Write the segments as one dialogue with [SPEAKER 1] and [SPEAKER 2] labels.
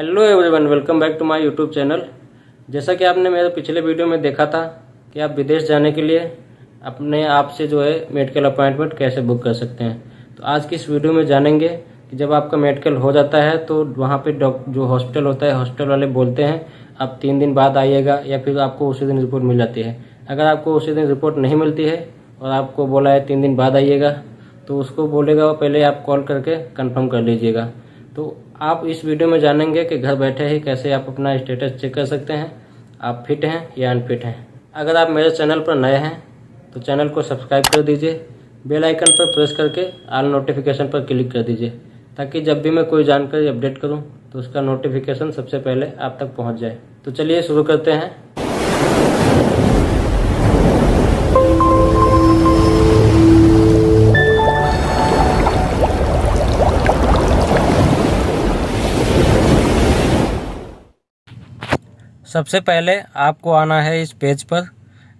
[SPEAKER 1] hello everyone welcome back to my YouTube channel जैसा कि आपने मेरे पिछले वीडियो में देखा था कि आप विदेश जाने के लिए अपने आप से जो है मेडिकल अपॉइंटमेंट कैसे बुक कर सकते हैं तो आज की इस वीडियो में जानेंगे कि जब आपका मेडिकल हो जाता है तो वहाँ पे जो हॉस्पिटल होता है हॉस्पिटल वाले बोलते हैं आप तीन दिन बाद आइएगा या फिर आपको उसी दिन रिपोर्ट मिल जाती है अगर आपको उसी दिन रिपोर्ट नहीं मिलती है और आपको बोला है तीन दिन बाद आइएगा तो उसको बोलेगा पहले आप कॉल करके कन्फर्म कर लीजिएगा तो आप इस वीडियो में जानेंगे कि घर बैठे ही कैसे आप अपना स्टेटस चेक कर सकते हैं आप फिट हैं या अनफिट हैं अगर आप मेरे चैनल पर नए हैं तो चैनल को सब्सक्राइब कर दीजिए बेल आइकन पर प्रेस करके आल नोटिफिकेशन पर क्लिक कर दीजिए ताकि जब भी मैं कोई जानकारी अपडेट करूं तो उसका नोटिफिकेशन सबसे पहले आप तक पहुंच जाए तो चलिए शुरू करते हैं सबसे पहले आपको आना है इस पेज पर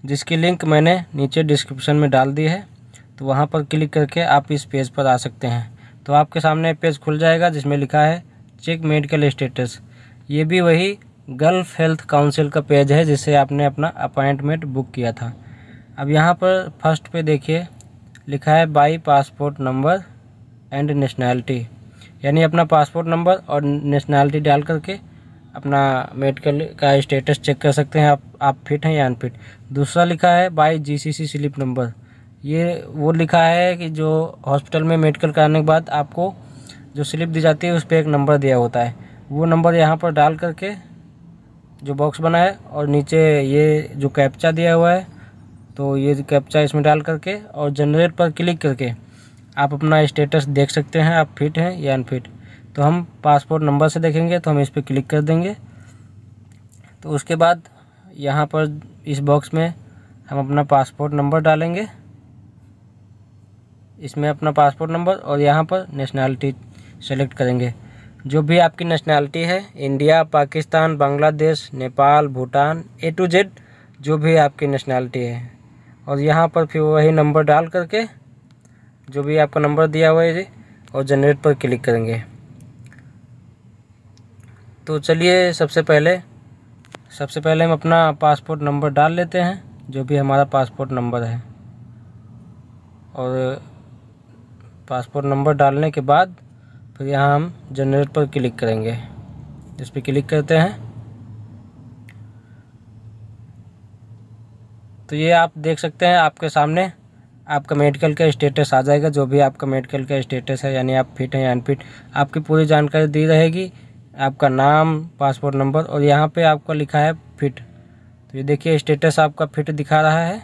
[SPEAKER 1] जिसकी लिंक मैंने नीचे डिस्क्रिप्शन में डाल दी है तो वहाँ पर क्लिक करके आप इस पेज पर आ सकते हैं तो आपके सामने पेज खुल जाएगा जिसमें लिखा है चेक मेडिकल स्टेटस ये भी वही गल्फ हेल्थ काउंसिल का पेज है जिससे आपने अपना अपॉइंटमेंट बुक किया था अब यहाँ पर फर्स्ट पे देखिए लिखा है by passport number and nationality यानी अपना पासपोर्ट नंबर और नेशनैलिटी डाल करके अपना मेडिकल का स्टेटस चेक कर सकते हैं आप आप फिट हैं या अनफिट दूसरा लिखा है बाई जीसीसी स्लिप नंबर ये वो लिखा है कि जो हॉस्पिटल में मेडिकल कराने के बाद आपको जो स्लिप दी जाती है उस पर एक नंबर दिया होता है वो नंबर यहाँ पर डाल करके जो बॉक्स बना है और नीचे ये जो कैप्चा दिया हुआ है तो ये कैप्चा इसमें डाल करके और जनरेट पर क्लिक करके आप अपना स्टेटस देख सकते हैं आप फिट हैं या अनफिट तो हम पासपोर्ट नंबर से देखेंगे तो हम इस पर क्लिक कर देंगे तो उसके बाद यहाँ पर इस बॉक्स में हम अपना पासपोर्ट नंबर डालेंगे इसमें अपना पासपोर्ट नंबर और यहाँ पर नेशनैलिटी सेलेक्ट करेंगे जो भी आपकी नेशनैलिटी है India Pakistan Bangladesh Nepal Bhutan A to Z जो भी आपकी नेशनैलिटी है और यहाँ पर फिर वही नंबर डाल करके जो भी आपका नंबर दिया हुआ है और जनरेट पर क्लिक करेंगे तो चलिए सबसे पहले सबसे पहले हम अपना पासपोर्ट नंबर डाल लेते हैं जो भी हमारा पासपोर्ट नंबर है और पासपोर्ट नंबर डालने के बाद फिर यहाँ हम जनरेट पर क्लिक करेंगे इस पर क्लिक करते हैं तो ये आप देख सकते हैं आपके सामने आपका मेडिकल का स्टेटस आ जाएगा जो भी आपका मेडिकल का स्टेटस है यानी आप फिट हैं या अनफिट आपकी पूरी जानकारी दी रहेगी आपका नाम पासपोर्ट नंबर और यहाँ पे आपका लिखा है फिट तो ये देखिए स्टेटस आपका फिट दिखा रहा है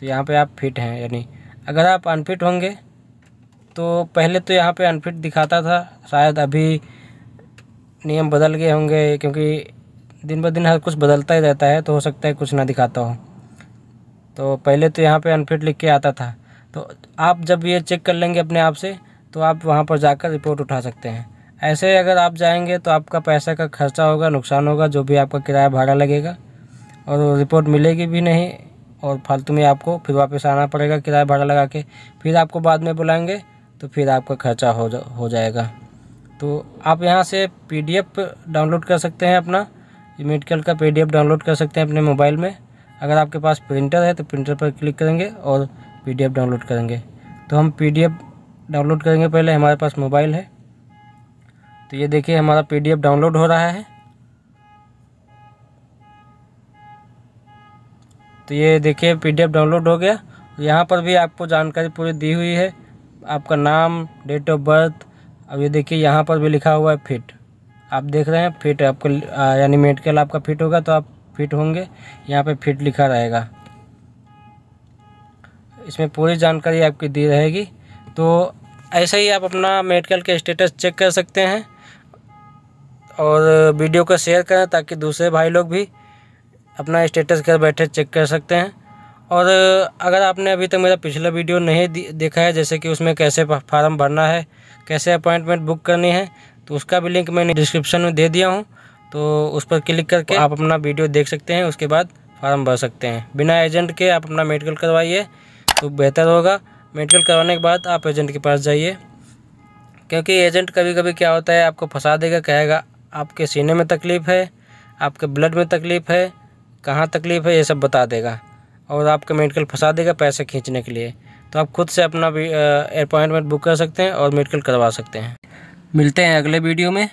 [SPEAKER 1] तो यहाँ पे आप फिट हैं यानी अगर आप अनफिट होंगे तो पहले तो यहाँ पे अनफिट दिखाता था शायद अभी नियम बदल गए होंगे क्योंकि दिन ब दिन हर कुछ बदलता ही रहता है तो हो सकता है कुछ ना दिखाता हो तो पहले तो यहाँ पर अनफिट लिख के आता था तो आप जब ये चेक कर लेंगे अपने आप से तो आप वहाँ पर जाकर रिपोर्ट उठा सकते हैं ऐसे अगर आप जाएंगे तो आपका पैसा का खर्चा होगा नुकसान होगा जो भी आपका किराया भाड़ा लगेगा और रिपोर्ट मिलेगी भी नहीं और फालतू में आपको फिर वापस आना पड़ेगा किराया भाड़ा लगा के फिर आपको बाद में बुलाएंगे तो फिर आपका खर्चा हो जा हो जाएगा तो आप यहाँ से पीडीएफ डाउनलोड कर सकते हैं अपना मेडिकल का पीडीएफ डाउनलोड कर सकते हैं अपने मोबाइल में अगर आपके पास प्रिंटर है तो प्रिंटर पर क्लिक करेंगे और पीडीएफ डाउनलोड करेंगे तो हम पीडीएफ डाउनलोड करेंगे पहले हमारे पास मोबाइल है तो ये देखिए हमारा पीडीएफ डाउनलोड हो रहा है तो ये देखिए पीडीएफ डाउनलोड हो गया यहाँ पर भी आपको जानकारी पूरी दी हुई है आपका नाम डेट ऑफ बर्थ अब ये देखिए यहाँ पर भी लिखा हुआ है फिट आप देख रहे हैं फिट आपको यानी मेडिकल आपका फिट होगा तो आप फिट होंगे यहाँ पे फिट लिखा रहेगा इसमें पूरी जानकारी आपकी दी रहेगी तो ऐसे ही आप अपना मेडिकल के स्टेटस चेक कर सकते हैं और वीडियो को शेयर करें ताकि दूसरे भाई लोग भी अपना स्टेटस घर बैठे चेक कर सकते हैं और अगर आपने अभी तक मेरा पिछला वीडियो नहीं देखा है जैसे कि उसमें कैसे फार्म भरना है कैसे अपॉइंटमेंट बुक करनी है तो उसका भी लिंक मैंने डिस्क्रिप्शन में दे दिया हूँ तो उस पर क्लिक करके आप अपना वीडियो देख सकते हैं उसके बाद फार्म भर सकते हैं बिना एजेंट के आप अपना मेडिकल करवाइए तो बेहतर होगा मेडिकल करवाने के बाद आप एजेंट के पास जाइए क्योंकि एजेंट कभी कभी क्या होता है आपको फंसा देगा कहेगा आपके सीने में तकलीफ़ है आपके ब्लड में तकलीफ़ है कहाँ तकलीफ़ है ये सब बता देगा और आपका मेडिकल फंसा देगा पैसे खींचने के लिए तो आप खुद से अपना अपॉइंटमेंट बुक कर सकते हैं और मेडिकल करवा सकते हैं मिलते हैं अगले वीडियो में